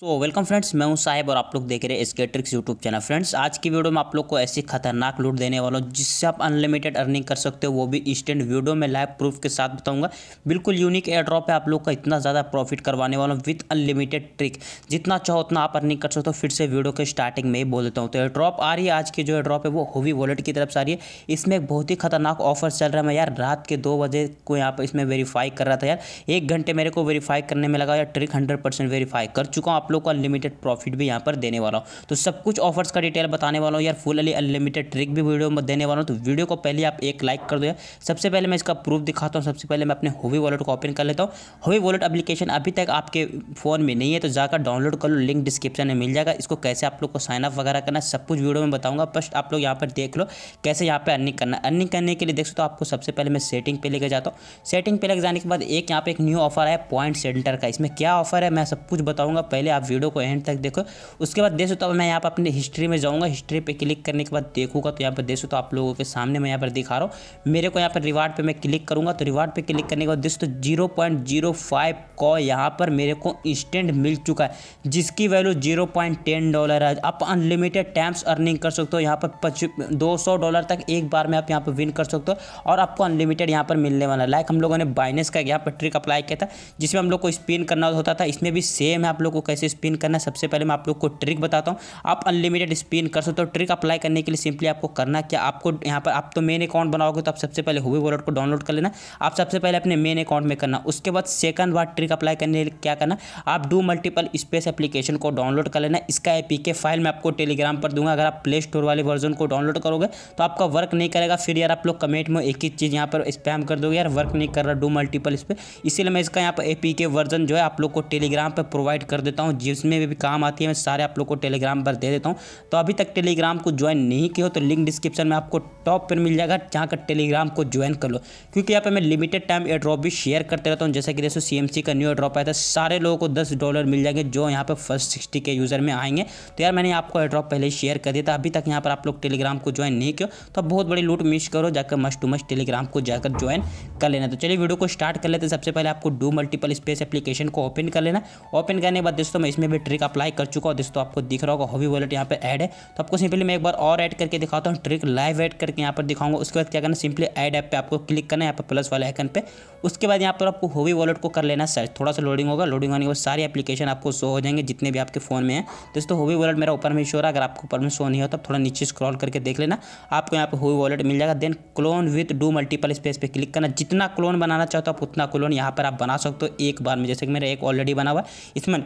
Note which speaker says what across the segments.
Speaker 1: so welcome friends मैं हूं साहब और आप लोग देख रहे हैं इसके ट्रिक्स यूट्यूब चैनल फ्रेंड्स आज की वीडियो में आप लोग को ऐसी खतरनाक लूट देने वाला हूं जिससे आप अनलिमिटेड अर्निंग कर सकते हो वो भी इंस्टेंट वीडियो में लाइव प्रूफ के साथ बताऊंगा बिल्कुल यूनिक एयर ड्रॉप है आप लोग का इतना ज़्यादा प्रॉफिट करवाने वाला हूँ विथ अनलिमिटेड ट्रिक जितना चाहो उतना आप अर्निंग कर सकते हो फिर से वीडियो के स्टार्टिंग में ही बोल देता हूँ तो एयर ड्रॉप आ रही है आज की जो एयर ड्रॉप है वो होवी वॉलेट की तरफ से आ रही है इसमें एक बहुत ही खतरनाक ऑफर चल रहा है मैं यार रात के दो बजे को यहाँ पर इसमें वेरीफाई कर रहा था यार एक घंटे मेरे को वेरीफाई करने में लगा यार ट्रिक हंड्रेड वेरीफाई कर चुका हूँ आप लोग को अनलिमिटेड प्रॉफिट भी यहाँ पर देने वाला हूँ तो सब कुछ ऑफर्स का डिटेल बताने वाला हूँ यार फुल अली अनलिमिटेड ट्रिक भी वीडियो में देने वाला हूँ तो वीडियो को पहले आप एक लाइक कर दो सबसे पहले मैं इसका प्रूफ दिखाता हूँ सबसे पहले मैं अपने होवी वॉलेट को ओपन कर लेता हूँ होवी वॉलेट अपलीकेशन अभी तक आपके फ़ोन में नहीं है तो जाकर डाउनलोड कर लो लिंक डिस्क्रिप्शन में मिल जाएगा इसको कैसे आप लोग को साइनअप अप वगैरह करना सब कुछ वीडियो में बताऊँगा फर्स्ट आप लोग यहाँ पर देख लो कैसे यहाँ पर अर्निंग करना अर्निंग करने के लिए देख सकते हो आपको सबसे पहले मैं सेटिंग पे लेकर जाता हूँ सेटिंग पे लेके जाने के बाद एक यहाँ पे एक न्यू ऑफर है पॉइंट सेंटर का इसमें क्या ऑफर है मैं सब कुछ बताऊँगा पहले आप वीडियो को एंड तक देखो उसके बाद देख सकते हो मैं यहाँ पर अपने हिस्ट्री में जाऊँगा हिस्ट्री पर क्लिक करने के बाद देखूंगा तो यहाँ पर देख सकते आप लोगों के सामने मैं यहाँ पर दिखा रहा हूँ मेरे को यहाँ पर रिवार्ड पर मैं क्लिक करूँगा तो रिवार्ड पर क्लिक करने के बाद देख सकते जीरो पॉइंट जीरो फाइव को यहाँ पर मेरे को इंस्टेंट मिल चुका है जिसकी value zero point ten dollar है आप अनलिमिटेड टाइम्स अर्निंग कर सकते हो यहाँ पर दो सौ डॉलर तक एक बार में आप यहाँ पर विन कर सकते हो और आपको अनलिमिटेड यहाँ पर मिलने वाला लाइक हम लोगों ने बाइनेस का यहाँ पर ट्रिक अप्लाई किया था जिसमें हम लोग को स्पिन करना होता था इसमें भी सेम है आप लोग को कैसे से स्पिन करना है सबसे पहले मैं आप लोग को ट्रिक बताता हूँ आप अनलिमिटेड स्पिन कर सकते हो ट्रिक अप्लाई करने के लिए सिंपली आपको करना क्या आपको यहाँ पर आप तो मेन अकाउंट बनाओगे तो आप सबसे पहले हुई वॉलेट को डाउनलोड कर लेना आप सबसे पहले अपने मेन अकाउंट में करना उसके बाद सेकंड बार ट्रिक अप्लाई करने के लिए क्या करना आप डू मल्टीपल स्पेस एप्लीकेशन को डाउनलोड कर लेना इसका ए फाइल मैं आपको टेलीग्राम पर दूंगा अगर आप प्ले स्टोर वाले वर्जन को डाउनलोड करोगे तो आपका वर्क नहीं करेगा फिर यार आप लोग कमेंट में एक ही चीज़ यहाँ पर स्पैम कर दोगे यार वर्क नहीं कर रहा डू मल्टीपल इस पर इसीलिए मैं इसका यहाँ पर ए वर्जन जो है आप लोग को टेलीग्राम पर प्रोवाइड कर देता हूँ हूँ जिसमें भी काम आती है मैं सारे आप लोग को टेलीग्राम पर दे देता हूँ तो अभी तक टेलीग्राम को ज्वाइन नहीं किया हो तो लिंक डिस्क्रिप्शन में आपको टॉप पर मिल जाएगा जहाँ का टेलीग्राम को ज्वाइन कर लो क्योंकि यहाँ पर मैं लिमिटेड टाइम ड्रॉप भी शेयर करते रहता हूँ जैसे कि जैसे सी का न्यू ड्रॉप आया था सारे लोगों को दस डॉलर मिल जाएंगे जो यहाँ पर फर्स्ट सिक्सटी के यूज़र में आएंगे तो यार मैंने आपको ड्रॉप पहले शेयर कर दिया था अभी तक यहाँ पर आप लोग टेलीग्राम को ज्वाइन नहीं किया तो बहुत बड़ी लूट मिस करो जाकर मस्ट टू मस्ट टेलीग्राम को जाकर ज्वाइन कर लेना तो चलिए वीडियो को स्टार्ट कर लेते हैं सबसे पहले आपको डू मल्टीपल स्पेस एप्लीकेशन को ओपन कर लेना ओपन करने के बाद दोस्तों मैं इसमें भी ट्रिक अप्लाई कर चुका हूँ दोस्तों आपको दिख रहा होगा हॉबी वॉलेट यहाँ पे ऐड है तो आपको सिंपली मैं एक बार और ऐड करके दिखाता हूँ ट्रिक लाइव ऐड करके यहाँ पर दिखाऊंगा उसके बाद क्या करना सिंपली ऐड ऐप पे आपको क्लिक करना है यहाँ पर प्लस वाले आइकन पर उसके बाद यहाँ पर आपको हॉबी वॉलेट को कर लेना सर्च थोड़ा सा लोडिंग होगा लोडिंग होने के बाद सारी एप्लीकेशन आपको शो हो जाएंगे जितने भी आपके फ़ोन में है दोस्तों हॉबी वॉलेट मेरा ऊपर में शो रहा अगर आपको ऊपर में शो नहीं होता थोड़ा नीचे स्क्रॉल करके देख लेना आपको यहाँ पर हॉबी वॉलेट मिल जाएगा then clone with do multiple space पर क्लिक करना जितना क्लोन बनाना चाहते हो तो आप उतना क्लोन यहाँ पर आप बना सकते हो एक बार में जैसे कि मेरा एक ऑलरेडी बना हुआ है इसमें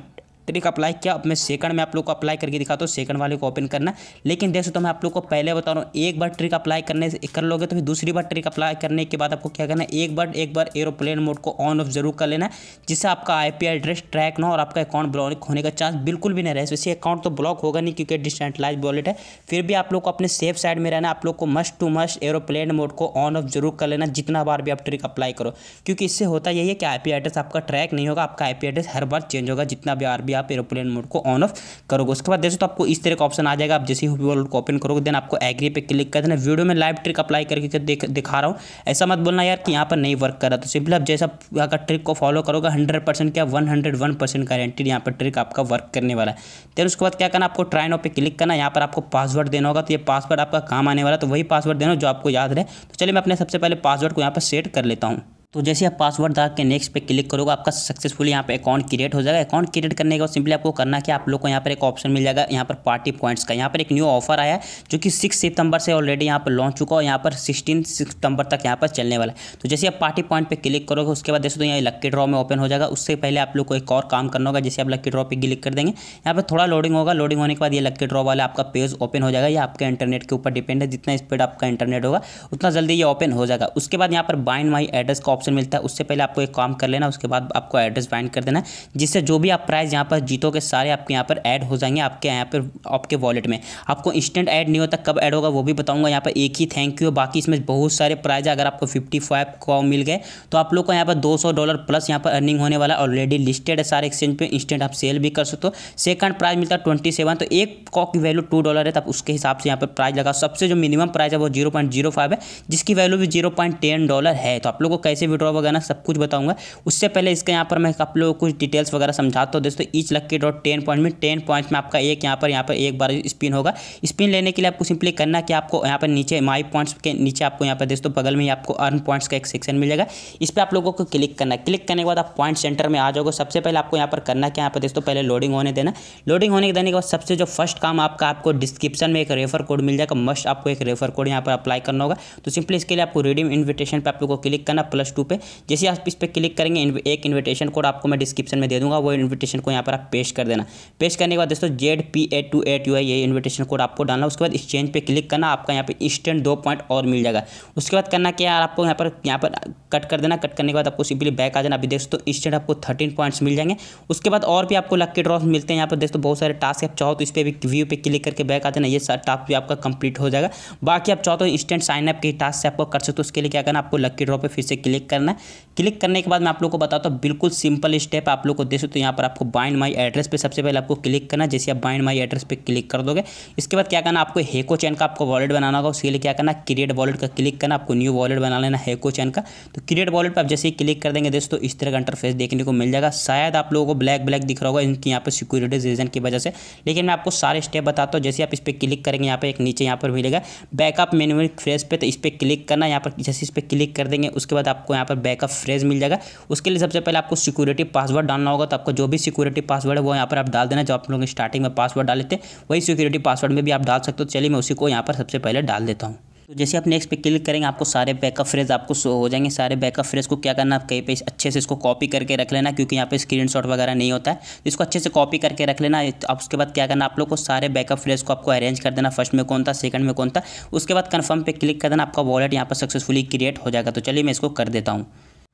Speaker 1: ट्रिक अप्लाई किया अब मैं सेकंड में आप लोग को अप्लाई करके दिखाता हूँ सेकंड वाले को ओपन करना लेकिन देख सकते हो तो मैं आप लोग को पहले बता रहा हूँ एक बार ट्रिक अप्लाई करने से कर लोगे तो फिर दूसरी बार ट्रिक अप्लाई करने के बाद आपको क्या करना है एक बार एक बार एरोप्लेन मोड को ऑन ऑफ जरूर कर लेना जिससे आपका आई एड्रेस ट्रैक ना और आपका अकाउंट ब्लॉक होने का चांस बिल्कुल भी नहीं रहे वैसे अकाउंट तो ब्लॉक होगा नहीं क्योंकि डिसेंटलाइज वॉलेट है फिर भी आप लोग को अपने सेफ साइड में रहना आप लोग को must to must aeroplane mode को ऑन ऑफ जरूर कर लेना जितना बार भी आप ट्रिक अप्लाई करो क्योंकि इससे होता यही है कि आई एड्रेस आपका ट्रैक नहीं होगा आपका I address her bar change होगा जितना भी आर आप एरोप्लेन मोड को ऑन ऑफ करोगे उसके बाद देखो तो आपको इस तरह का ऑप्शन आ जाएगा आप जैसे ही वर्ल्ड को ओपन करोगे देन आपको एग्री पे क्लिक कर देना वीडियो में लाइव ट्रिक अप्लाई करके देख दिखा रहा हूँ ऐसा मत बोलना यार कि यहाँ पर नहीं वर्क कर रहा तो सिंपली आप जैसा अगर ट्रिक को फॉलो करोगे हंड्रेड परसेंट क्या one hundred one percent guaranteed यहाँ पर ट्रिक आपका वर्क करने वाला है देन उसके बाद क्या करना आपको ट्राइनो नाउ पे क्लिक करना यहाँ पर आपको पासवर्ड देना होगा तो ये पासवर्ड आपका काम आने वाला तो वही पासवर्ड देना जो आपको याद रहे तो चलिए मैं अपने सबसे पहले पासवर्ड को यहाँ पर सेट कर लेता हूँ तो जैसे आप पासवर्ड डाल के नेक्स्ट पे क्लिक करोगे आपका सक्सेसफुली यहाँ पे अकाउंट क्रिएट हो जाएगा अकाउंट क्रिएट करने के बाद सिंपली आपको करना कि आप लोग को यहाँ पर एक ऑप्शन मिल जाएगा यहाँ पर पार्टी पॉइंट्स का यहाँ पर एक न्यू ऑफर आया है जो कि सिक्स सितंबर से ऑलरेडी यहाँ पर लॉन्च चुका और यहाँ पर सिक्सटीन सितंबर तक यहाँ पर चलने वाला है तो जैसे आप पार्टी पॉइंट पर क्लिक करोगे उसके बाद तो यहाँ लक्की ड्रॉ में ओपन हो जाएगा उससे पहले आप लोग को एक और काम करना होगा जैसे आप लक्की ड्रॉ पर क्लिक कर देंगे यहाँ पर थोड़ा लोडिंग होगा लोडिंग होने के बाद ये लक्की ड्रॉ वाला आपका पेज ओपन हो जाएगा या आपके इंटरनेट के ऊपर डिपेंड है जितना स्पीड आपका इंटरनेट होगा उतना जल्दी ये ओपन हो जाएगा उसके बाद यहाँ पर बाइंड माई एड्रेस का ऑप्शन मिलता है उससे पहले आपको एक काम कर लेना उसके बाद आपको एड्रेस बाइंड कर देना जिससे जो भी आप प्राइस यहाँ पर जीतोगे सारे आपके यहाँ पर ऐड हो जाएंगे आपके यहाँ पर आपके वॉलेट में आपको इंस्टेंट ऐड नहीं होता कब ऐड होगा वो भी बताऊँगा यहाँ पर एक ही थैंक यू बाकी इसमें बहुत सारे प्राइज अगर आपको फिफ्टी फाइव मिल गए तो आप लोग को यहाँ पर दो सौ डॉलर प्लस यहाँ पर अर्निंग होने वाला ऑलरेडी लिस्टेड है सारे एक्सचेंज पर इंस्टेंट आप सेल भी कर सकते हो सेकंड प्राइज मिलता है ट्वेंटी सेवन तो एक कॉक की वैल्यू टू डॉलर है तब तो उसके हिसाब से यहाँ पर प्राइज लगा सबसे जो मिनिमम प्राइज है वो जीरो पॉइंट जीरो फाइव है जिसकी वैल्यू भी जीरो पॉइंट टेन डॉलर है तो आप लोग को कैसे विड्रॉ वगैरह सब कुछ बताऊंगा उससे पहले इसका यहाँ पर मैं आप लोगों को कुछ डिटेल्स वगैरह समझाता हूँ दोस्तों each lucky dot ten point में टेन पॉइंट में आपका एक यहाँ पर यहाँ पर एक बार स्पिन होगा स्पिन लेने के लिए आपको सिंपली करना कि आपको यहाँ पर नीचे माई पॉइंट्स के नीचे आपको यहाँ पर दोस्तों बगल में आपको अर्न पॉइंट्स का एक सेक्शन मिल जाएगा इस पर आप लोगों को क्लिक करना क्लिक करने के बाद आप पॉइंट सेंटर में आ जाओगे सबसे पहले आपको यहाँ पर करना क्या यहाँ पर दोस्तों पहले लोडिंग होने देना लोडिंग होने के देने के बाद सबसे जो फर्स्ट काम आपका आपको डिस्क्रिप्शन में एक रेफर कोड मिल जाएगा मस्ट आपको एक रेफर कोड यहाँ पर अप्लाई करना होगा तो सिंपली इसके लिए आपको रिडीम इन्विटेशन पर आप लोग को क्लिक करना प्लस टू पे जैसे आप इस पर क्लिक करेंगे एक इन्विटेशन कोड आपको मैं डिस्क्रिप्शन में दे दूंगा वो इन्विटेशन को यहाँ पर आप पेश कर देना पेश करने के बाद दोस्तों Z P A two eight U है ये इन्विटेशन कोड आपको डालना उसके बाद एक्सचेंज पे क्लिक करना आपका यहाँ पर इंस्टेंट दो पॉइंट और मिल जाएगा उसके बाद करना क्या यार आपको यहाँ पर यहाँ पर कट कर देना कट करने के बाद आपको सिंपली बैक आ जाना अभी दोस्तों इंस्टेंट आपको थर्टीन पॉइंट्स मिल जाएंगे उसके बाद और भी आपको लक्की ड्रॉस मिलते हैं यहाँ पर दोस्तों बहुत सारे टास्क आप चाहो तो इस पर भी व्यू पे क्लिक करके बैक आ जाना ये सारा टास्क भी आपका कंप्लीट हो जाएगा बाकी आप चाहो तो इंस्टेंट साइनअप के टास्क से आपको कर सकते हो उसके लिए क्या करना आपको लक्की ड्रॉ पर फिर से क्लिक करना है क्लिक करने के बाद मैं आप लोग को बताता हूँ बिल्कुल सिंपल स्टेप आप लोग को दे सकते हो यहाँ पर आपको बाइंड माई एड्रेस पर सबसे पहले आपको क्लिक करना जैसे आप बाइंड माई एड्रेस पर क्लिक कर दोगे इसके बाद क्या करना आपको हेको चैन का आपको वॉलेट बनाना होगा उसके लिए क्या करना क्रिएट वॉलेट का क्लिक करना आपको न्यू वॉलेट बना लेना हेको चैन का तो क्रिएट वॉलेट पर आप जैसे ही क्लिक कर देंगे दोस्तों इस तरह का इंटरफेस देखने को मिल जाएगा शायद आप लोगों को ब्लैक ब्लैक दिख रहा होगा इनकी यहाँ पर सिक्योरिटी रीजन की वजह से लेकिन मैं आपको सारे स्टेप बताता हूँ जैसे आप इस पर क्लिक करेंगे यहाँ पर एक नीचे यहाँ पर मिलेगा बैकअप मेनुअल फ्रेस पर तो इस पर क्लिक करना यहाँ पर जैसे इस पर क्लिक कर देंगे उसके बाद आपको यहाँ पर बैकअप फ्रेज मिल जाएगा उसके लिए सबसे पहले आपको सिक्योरिटी पासवर्ड डालना होगा तो आपको जो भी सिक्योरिटी पासवर्ड है वो यहाँ पर आप डाल देना जो आप लोग स्टार्टिंग में पासवर्ड डाल लेते वही सिक्योरिटी पासवर्ड में भी आप डाल सकते हो चलिए मैं उसी को यहाँ पर सबसे पहले डाल देता हूँ तो जैसे आप नेक्स्ट पे क्लिक करेंगे आपको सारे बैकअप फ्रेज आपको शो हो जाएंगे सारे बैकअप फ्रेज को क्या करना आप कहीं पे अच्छे से इसको कॉपी करके रख लेना क्योंकि यहाँ पे स्क्रीनशॉट वगैरह नहीं होता है तो इसको अच्छे से कॉपी करके रख लेना तो आप उसके बाद क्या करना आप लोग को सारे बैकअप फ्रेज को आपको अरेंज कर देना फर्स्ट में कौन था सेकंड में कौन था उसके बाद कन्फर्म पे क्लिक कर देना आपका वॉलेट यहाँ पर सक्सेसफुली क्रिएट हो जाएगा तो चलिए मैं इसको कर देता हूँ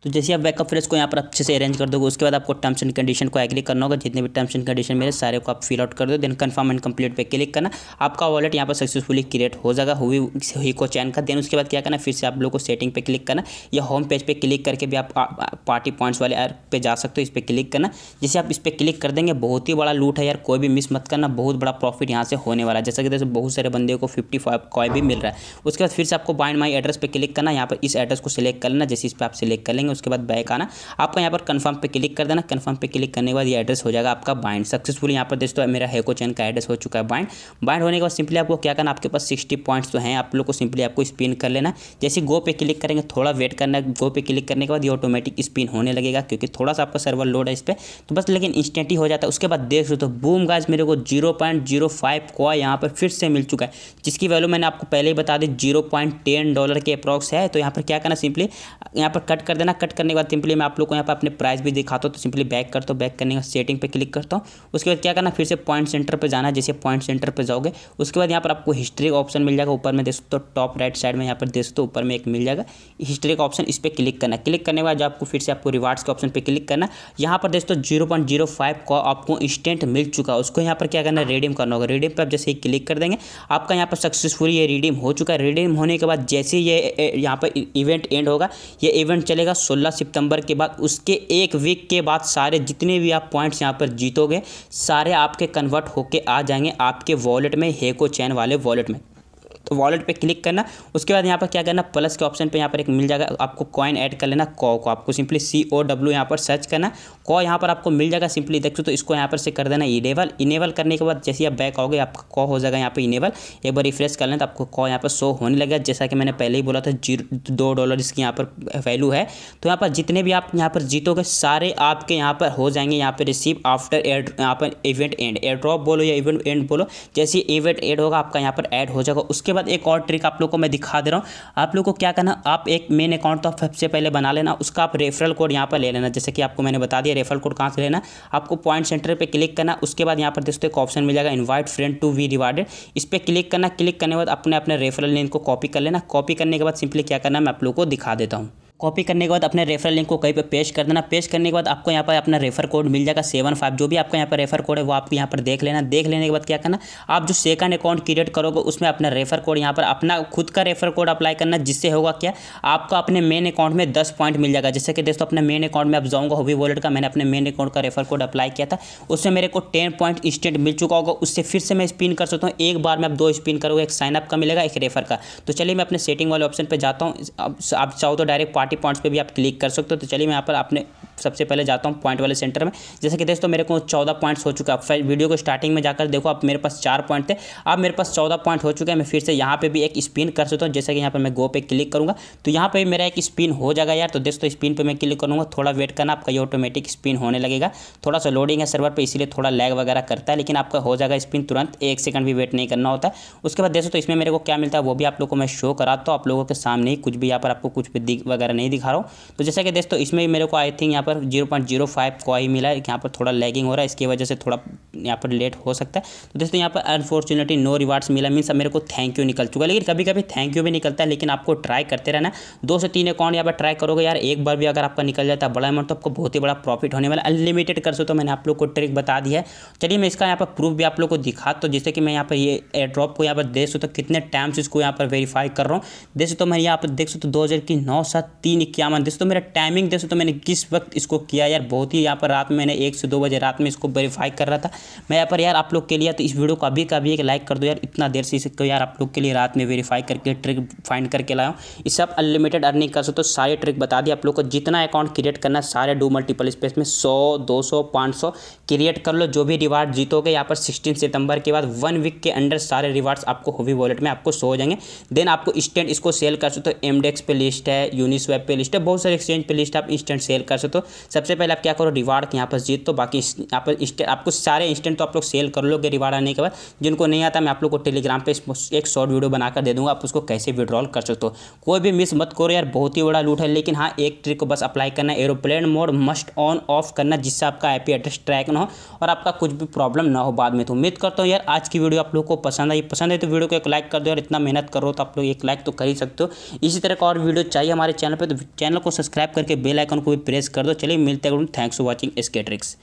Speaker 1: तो जैसे आप बैकअप फ्रेज को यहाँ पर अच्छे से अरेंज कर दोगे उसके बाद आपको टर्म्स एंड कंडीशन को एग्री करना होगा जितने भी टर्म्स एंड कंडीशन मेरे सारे को आप फिल आउट कर दो देन कंफर्म एंड कंप्लीट पे क्लिक करना आपका वॉलेट यहाँ पर सक्सेसफुली क्रिएट हो जाएगा हुई हुई को चैन का देन उसके बाद क्या करना फिर से आप लोग को सेटिंग पे क्लिक करना या होम पेज पे क्लिक करके भी आप पार्टी पॉइंट्स वाले ऐप पर जा सकते हो इस पर क्लिक करना जैसे आप इस पर क्लिक कर देंगे बहुत ही बड़ा लूट है यार कोई भी मिस मत करना बहुत बड़ा प्रॉफिट यहाँ से होने वाला है जैसा कि जैसे बहुत सारे बंदे को फिफ्टी फाइव भी मिल रहा है उसके बाद फिर से आपको बाइंड माई एड्रेस पर क्लिक करना यहाँ पर इस एड्रेस को सिलेक्ट करना जैसे इस पर आप सिलेक्ट कर लेंगे करेंगे उसके बाद बैक आना आपका यहाँ पर कन्फर्म पर क्लिक कर देना कन्फर्म पर क्लिक करने के बाद ये एड्रेस हो जाएगा आपका बाइंड सक्सेसफुल यहाँ पर दोस्तों मेरा हैको चैन का एड्रेस हो चुका है बाइंड बाइंड होने के बाद सिंपली आपको क्या करना आपके पास सिक्सटी पॉइंट्स तो हैं आप लोग को सिंपली आपको स्पिन कर लेना जैसे गो पे क्लिक करेंगे थोड़ा वेट करना गो पे क्लिक करने के बाद ये ऑटोमेटिक स्पिन होने लगेगा क्योंकि थोड़ा सा आपका सर्वर लोड है इस पर तो बस लेकिन इंस्टेंट ही हो जाता है उसके बाद देख लो तो बूम गाज मेरे को जीरो पॉइंट जीरो फाइव कॉ यहाँ पर फिर से मिल चुका है जिसकी वैल्यू मैंने आपको पहले ही बता दी जीरो पॉइंट टेन डॉलर के अप्रॉक्स है तो यहाँ पर क्या करना सिंपली यहाँ पर कट कर देना कट करने के बाद सिंपली मैं आप लोग को यहाँ पर अपने प्राइस भी दिखाता हूँ तो सिंपली बैक करता हूँ बैक करने का सेटिंग पर क्लिक करता हूँ उसके बाद क्या करना फिर से पॉइंट सेंटर पर जाना जैसे पॉइंट सेंटर पर जाओगे उसके बाद यहाँ पर आपको हिस्ट्री का ऑप्शन मिल जाएगा ऊपर में देख सकते हो टॉप राइट साइड में यहाँ पर देख सकते हो ऊपर में एक मिल जाएगा हिस्ट्री का ऑप्शन इस पर क्लिक करना क्लिक करने के बाद आपको फिर से आपको रिवार्ड्स के ऑप्शन पर क्लिक करना यहाँ पर दोस्तों जीरो पॉइंट जीरो फाइव का आपको इंस्टेंट मिल चुका है उसको यहाँ पर क्या करना है रिडीम करना होगा रिडीम पर आप जैसे ही क्लिक कर देंगे आपका यहाँ पर सक्सेसफुल ये रिडीम हो चुका है रिडीम होने के बाद जैसे ये यहाँ पर इवेंट एंड होगा ये इवेंट चलेगा सोलह सितंबर के बाद उसके एक वीक के बाद सारे जितने भी आप पॉइंट्स यहाँ पर जीतोगे सारे आपके कन्वर्ट होके आ जाएंगे आपके वॉलेट में हेको चैन वाले वॉलेट में तो वॉलेट पे क्लिक करना उसके बाद यहाँ पर क्या करना प्लस के ऑप्शन पे यहाँ पर एक मिल जाएगा आपको कॉइन ऐड कर लेना कॉ को आपको सिंपली सी ओ डब्ल्यू यहाँ पर सर्च करना कॉ यहाँ पर आपको मिल जाएगा सिंपली देख तो इसको यहाँ पर से कर देना इनेबल इनेबल करने के बाद जैसे आप बैक आओगे आपका कॉ हो जाएगा यहाँ पर इनेबल एक बार रिफ्रेश कर लें तो आपको कॉ यहाँ पर शो होने लगेगा जैसा कि मैंने पहले ही बोला था जीरो दो डॉलर इसकी यहाँ पर वैल्यू है तो यहाँ पर जितने भी आप यहाँ पर जीतोगे सारे आपके यहाँ पर हो जाएंगे यहाँ पर रिसीव आफ्टर एयर यहाँ पर इवेंट एंड एयर ड्रॉप बोलो या इवेंट एंड बोलो जैसे इवेंट एड होगा आपका यहाँ पर एड हो जाएगा उसके बाद एक और ट्रिक आप लोग को मैं दिखा दे रहा हूँ आप लोग को क्या करना आप एक मेन अकाउंट तो सबसे पहले बना लेना उसका आप रेफरल कोड यहाँ पर ले लेना जैसे कि आपको मैंने बता दिया रेफरल कोड कहाँ से लेना आपको पॉइंट सेंटर पर क्लिक करना उसके बाद यहाँ पर दोस्तों एक ऑप्शन मिल जाएगा invite friend to we rewarded इस पर क्लिक करना क्लिक करने के बाद अपने अपने रेफरल लिंक को कॉपी कर लेना कॉपी करने के बाद सिंपली क्या करना मैं आप लोग को दिखा देता हूँ कॉपी करने के बाद अपने रेफर लिंक को कहीं पर पेश कर देना पेश करने के बाद आपको यहाँ पर अपना रेफर कोड मिल जाएगा सेवन फाइव जो भी आपको यहाँ पर रेफर कोड है वो आप यहाँ पर देख लेना देख लेने के बाद क्या करना आप जो सेकंड अकाउंट क्रिएट करोगे उसमें अपना रेफर कोड यहाँ पर अपना खुद का रेफर कोड अप्लाई करना जिससे होगा क्या आपको अपने मेन अकाउंट में दस पॉइंट मिल जाएगा जैसे कि दोस्तों अपने मेन अकाउंट में आप जाऊँगा होवी वॉलेट का मैंने अपने मेन अकाउंट का रेफर कोड अप्लाई किया था उससे मेरे को टेन पॉइंट इंस्टेंट मिल चुका होगा उससे फिर से मैं स्पिन कर सकता हूँ एक बार में आप दो स्पिन करोगे एक साइनअप का मिलेगा एक रेफर का तो चलिए मैं अपने सेटिंग वाले ऑप्शन पर जाता हूँ आप चाहो तो डायरेक्ट पार्टी पॉइंट्स पर भी आप क्लिक कर सकते हो तो चलिए मैं यहाँ पर आपने सबसे पहले जाता हूँ पॉइंट वाले सेंटर में जैसे कि दोस्तों मेरे को चौदह पॉइंट्स हो चुका है वीडियो को स्टार्टिंग में जाकर देखो आप मेरे पास चार पॉइंट थे अब मेरे पास चौदह पॉइंट हो चुके हैं मैं फिर से यहाँ पर भी एक स्पिन कर सकता हूँ जैसे कि यहाँ पर मैं गो पे क्लिक करूँगा तो यहाँ पर मेरा एक स्पिन हो जाएगा यार तो दोस्तों स्पिन पर मैं क्लिक करूँगा थोड़ा वेट करना आपका ये ऑटोमेटिक स्पिन होने लगेगा थोड़ा सा लोडिंग है सर्वर पर इसीलिए थोड़ा लैग वगैरह करता है लेकिन आपका हो जाएगा स्पिन तुरंत एक सेकंड भी वेट नहीं करना होता उसके बाद दोस्तों इसमें मेरे को क्या मिलता है वो भी आप लोग को मैं शो कराता हूँ आप लोगों के सामने ही कुछ भी यहाँ पर आपको कुछ भी वगैरह नहीं दिखा रहा हूँ तो जैसे कि दोस्तों इसमें मेरे को आई थिंक यहाँ पर जीरो पॉइंट जीरो फाइव ही मिला है यहाँ पर थोड़ा लैगिंग हो रहा है इसकी वजह से थोड़ा यहाँ पर लेट हो सकता है तो दोस्तों यहाँ पर अनफॉर्चुनेटली नो रिवार्ड्स मिला मीन्स मेरे को थैंक यू निकल चुका है लेकिन कभी कभी थैंक यू भी निकलता है लेकिन आपको ट्राई करते रहना दो से तीन अकाउंट यहाँ पर ट्राई करोगे यार एक बार भी अगर आपका निकल जाता है बड़ा अमाउंट तो आपको बहुत ही बड़ा प्रॉफिट होने वाला अनलिमिटेड कर सो तो मैंने आप लोग को ट्रिक बता दिया है चलिए मैं इसका यहाँ पर प्रूफ भी आप लोग को दिखा तो जैसे कि मैं यहाँ पर ये एड्रॉप को तो यहाँ पर देख सकता तो कितने टाइम से इसको यहाँ पर वेरीफाई कर रहा हूँ देख सो तो मैं यहाँ पर देख सो तो दो हज़ार की नौ सात तीन इक्यावन देख तो मेरा टाइमिंग देख तो मैंने किस वक्त इसको किया यार बहुत ही यहाँ पर रात में मैंने एक से दो बजे रात में इसको वेरीफाई कर रहा था मैं यहाँ पर यार आप लोग के लिए तो इस वीडियो को अभी का भी एक लाइक कर दो यार इतना देर से इसको यार आप लोग के लिए रात में वेरीफाई करके ट्रिक फाइंड करके लाया हूँ इससे आप अनलिमिटेड अर्निंग कर सकते हो सारे ट्रिक बता दिए आप लोग को जितना अकाउंट क्रिएट करना सारे डू मल्टीपल स्पेस में सौ दो सौ क्रिएट कर लो जो भी रिवार्ड जीतोगे यहाँ पर सिक्सटीन सितंबर के बाद वन वीक के अंडर सारे रिवार्ड्स आपको होवी वॉलेट में आपको सो हो जाएंगे देन आपको इंस्टेंट इसको सेल कर सकते हो एमडेक्स पे लिस्ट है यूनिस्वैप पे लिस्ट है बहुत सारे एक्सचेंज पे लिस्ट आप इंस्टेंट सेल कर सकते हो सबसे पहले आप क्या करो रिवार्ड यहाँ पर जीत तो बाकी आप आपको सारे इंस्टेंट तो आप लोग सेल कर लोगे रिवार्ड आने के बाद जिनको नहीं आता मैं आप लोग को टेलीग्राम पर एक शॉर्ट वीडियो बनाकर दे दूँगा आप उसको कैसे विड्रॉल कर सकते हो कोई भी मिस मत करो यार बहुत ही बड़ा लूट है लेकिन हाँ एक ट्रिक को बस अप्लाई करना aeroplane mode must on off करना जिससे आपका आई एड्रेस ट्रैक ना हो और आपका कुछ भी प्रॉब्लम ना हो बाद में तो उम्मीद करता हूँ यार आज की वीडियो आप लोग को पसंद आई पसंद है तो वीडियो को एक लाइक कर दो यार इतना मेहनत करो तो आप लोग एक लाइक तो कर ही सकते हो इसी तरह का और वीडियो चाहिए हमारे चैनल पर तो चैनल को सब्सक्राइब करके बेलाइकन को भी प्रेस कर दो चलिए मिलते हैं थैंक्स फॉर वॉचिंग स्केट्रिक्स